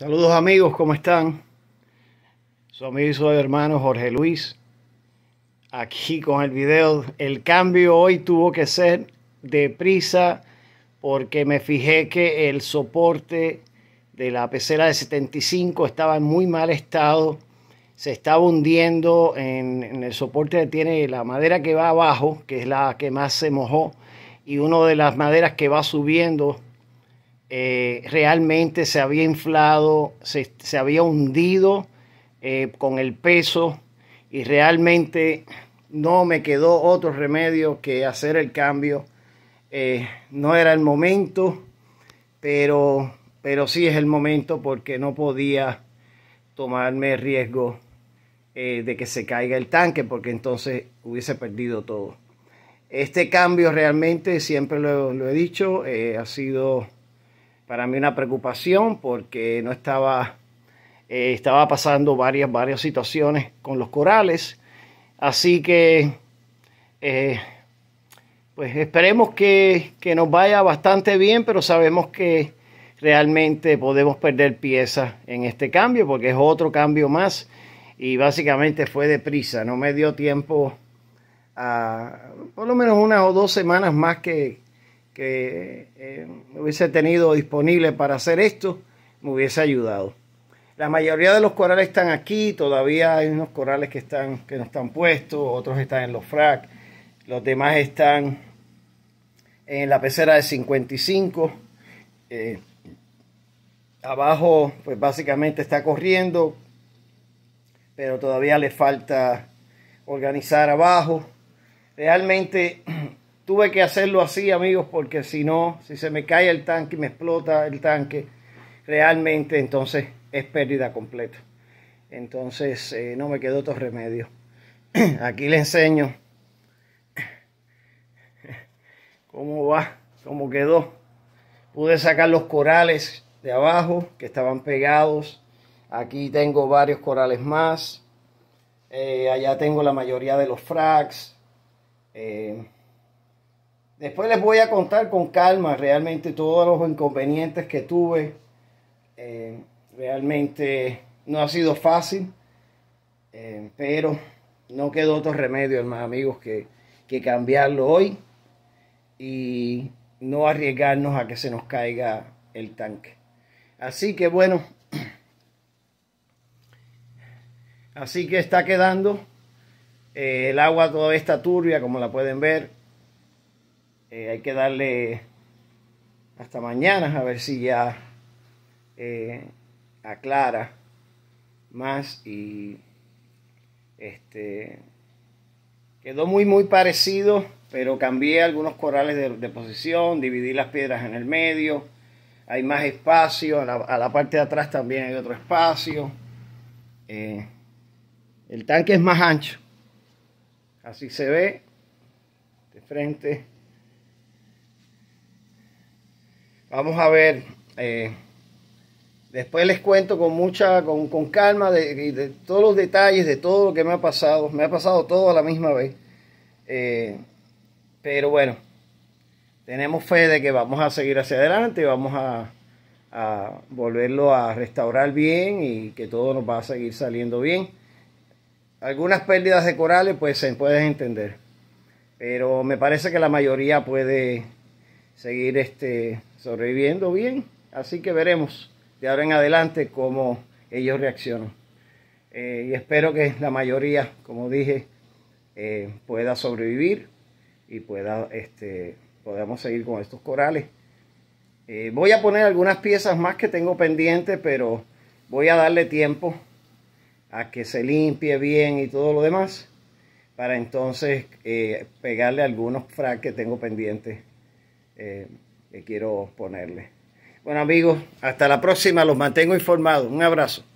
Saludos amigos, ¿cómo están? Su amigo y su hermano Jorge Luis, aquí con el video. El cambio hoy tuvo que ser deprisa porque me fijé que el soporte de la pecera de 75 estaba en muy mal estado. Se estaba hundiendo en, el soporte que tiene la madera que va abajo, que es la que más se mojó, y una de las maderas que va subiendo eh, realmente se había inflado, se, había hundido eh, con el peso y realmente no me quedó otro remedio que hacer el cambio. Eh, no era el momento, pero, pero sí es el momento porque no podía tomarme riesgo de que se caiga el tanque porque entonces hubiese perdido todo. Este cambio realmente, siempre lo, he dicho, ha sido para mí una preocupación porque no estaba, eh, estaba pasando varias, varias situaciones con los corales. Así que, eh, pues esperemos que, nos vaya bastante bien, pero sabemos que realmente podemos perder piezas en este cambio porque es otro cambio más y básicamente fue deprisa, no me dio tiempo por lo menos una o dos semanas más que, que eh, hubiese tenido disponible para hacer esto, me hubiese ayudado. La mayoría de los corales están aquí, todavía hay unos corales que, están, que no están puestos, otros están en los frac, los demás están en la pecera de 55. Eh, abajo, pues básicamente está corriendo, pero todavía le falta organizar abajo. Realmente tuve que hacerlo así, amigos, porque si no, si se me cae el tanque y me explota el tanque, realmente entonces es pérdida completa. Entonces eh, no me quedó otro remedio. Aquí les enseño cómo va, cómo quedó. Pude sacar los corales de abajo que estaban pegados. Aquí tengo varios corales más. Eh, allá tengo la mayoría de los frags. Eh, Después les voy a contar con calma realmente todos los inconvenientes que tuve. Eh, realmente no ha sido fácil, eh, pero no quedó otro remedio, hermanos amigos, que, cambiarlo hoy y no arriesgarnos a que se nos caiga el tanque. Así que bueno, así que está quedando. Eh, el agua todavía está turbia, como la pueden ver. Eh, hay que darle hasta mañana a ver si ya eh, aclara más y este quedó muy muy parecido pero cambié algunos corales de, posición dividí las piedras en el medio hay más espacio a la, parte de atrás también hay otro espacio eh, el tanque es más ancho así se ve de frente Vamos a ver. Eh, después les cuento con mucha, con, calma de, todos los detalles, de todo lo que me ha pasado. Me ha pasado todo a la misma vez. Eh, pero bueno, tenemos fe de que vamos a seguir hacia adelante, vamos a, a volverlo a restaurar bien y que todo nos va a seguir saliendo bien. Algunas pérdidas de corales pues se pueden entender, pero me parece que la mayoría puede seguir este, sobreviviendo bien. Así que veremos de ahora en adelante cómo ellos reaccionan. Eh, y espero que la mayoría, como dije, eh, pueda sobrevivir y pueda, este, podamos seguir con estos corales. Eh, voy a poner algunas piezas más que tengo pendientes, pero voy a darle tiempo a que se limpie bien y todo lo demás, para entonces pegarle algunos frac que tengo pendientes eh, quiero ponerle. Bueno amigos, hasta la próxima, los mantengo informados. Un abrazo.